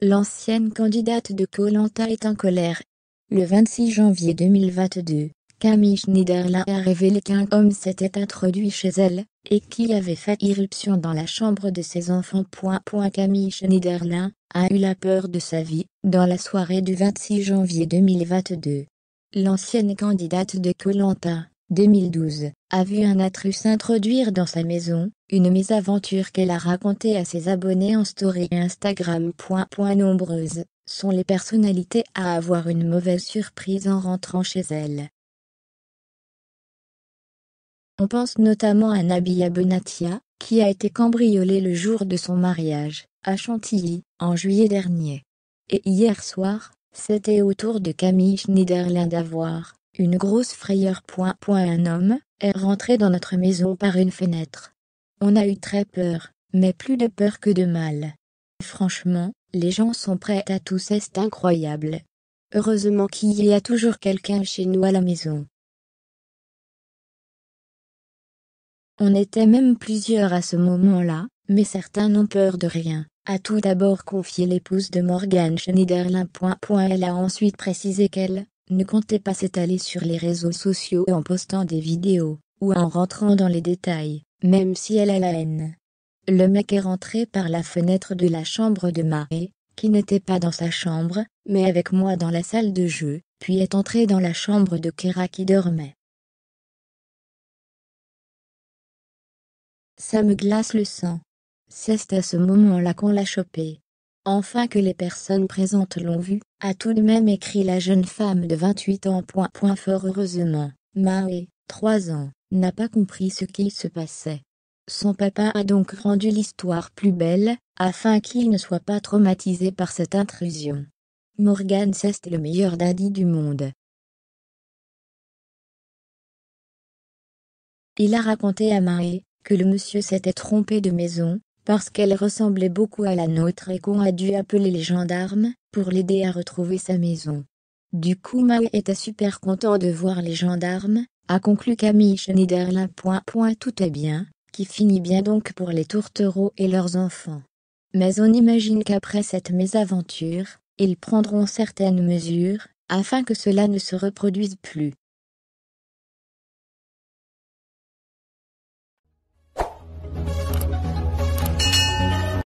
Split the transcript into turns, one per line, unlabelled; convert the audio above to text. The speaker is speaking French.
L'ancienne candidate de Colanta est en colère. Le 26 janvier 2022, Camille Schneiderlin a révélé qu'un homme s'était introduit chez elle, et qui avait fait irruption dans la chambre de ses enfants. Point, Camille Schneiderlin a eu la peur de sa vie, dans la soirée du 26 janvier 2022. L'ancienne candidate de Colanta, 2012, a vu un atrus introduire dans sa maison, une mésaventure qu'elle a racontée à ses abonnés en story et Instagram. nombreuses sont les
personnalités à avoir une mauvaise surprise en rentrant chez elles. On pense notamment à Nabia Benatia, qui a été cambriolée
le jour de son mariage, à Chantilly, en juillet dernier. Et hier soir, c'était au tour de Camille Schneiderlin d'avoir, une grosse frayeur. un homme est rentré dans notre maison par une fenêtre. On a eu très peur, mais plus de peur que de mal. Franchement, les gens sont prêts à tout, c'est
incroyable. Heureusement qu'il y a toujours quelqu'un chez nous à la maison. On était même plusieurs à ce moment-là,
mais certains n'ont peur de rien, a tout d'abord confié l'épouse de Morgan Schneiderlin.
Elle a ensuite précisé qu'elle ne comptez pas s'étaler sur les réseaux sociaux en postant des vidéos, ou en rentrant dans les détails, même si elle a la haine. Le mec est rentré par la fenêtre de la chambre de Marie, qui n'était pas dans sa chambre,
mais avec moi dans la salle de jeu, puis est entré dans la chambre de Kera qui dormait. Ça me glace le sang. C'est à ce moment-là qu'on l'a chopé enfin que les personnes présentes l'ont vu,
a tout de même écrit la jeune femme de 28 ans. fort heureusement, Mae, 3 ans, n'a pas compris ce qui se passait. Son papa a donc rendu
l'histoire plus belle, afin qu'il ne soit pas traumatisé par cette intrusion.
Morgan c'est le meilleur daddy du monde. Il a raconté à Marie que le monsieur s'était trompé de maison,
parce qu'elle ressemblait beaucoup à la nôtre et qu'on a dû appeler les gendarmes, pour l'aider à retrouver sa maison. Du coup Maui était super content de voir les gendarmes, a conclu Camille Schneiderlin. tout est bien, qui finit bien donc pour les tourtereaux et leurs enfants. Mais on imagine qu'après cette mésaventure, ils prendront
certaines mesures, afin que cela ne se reproduise plus.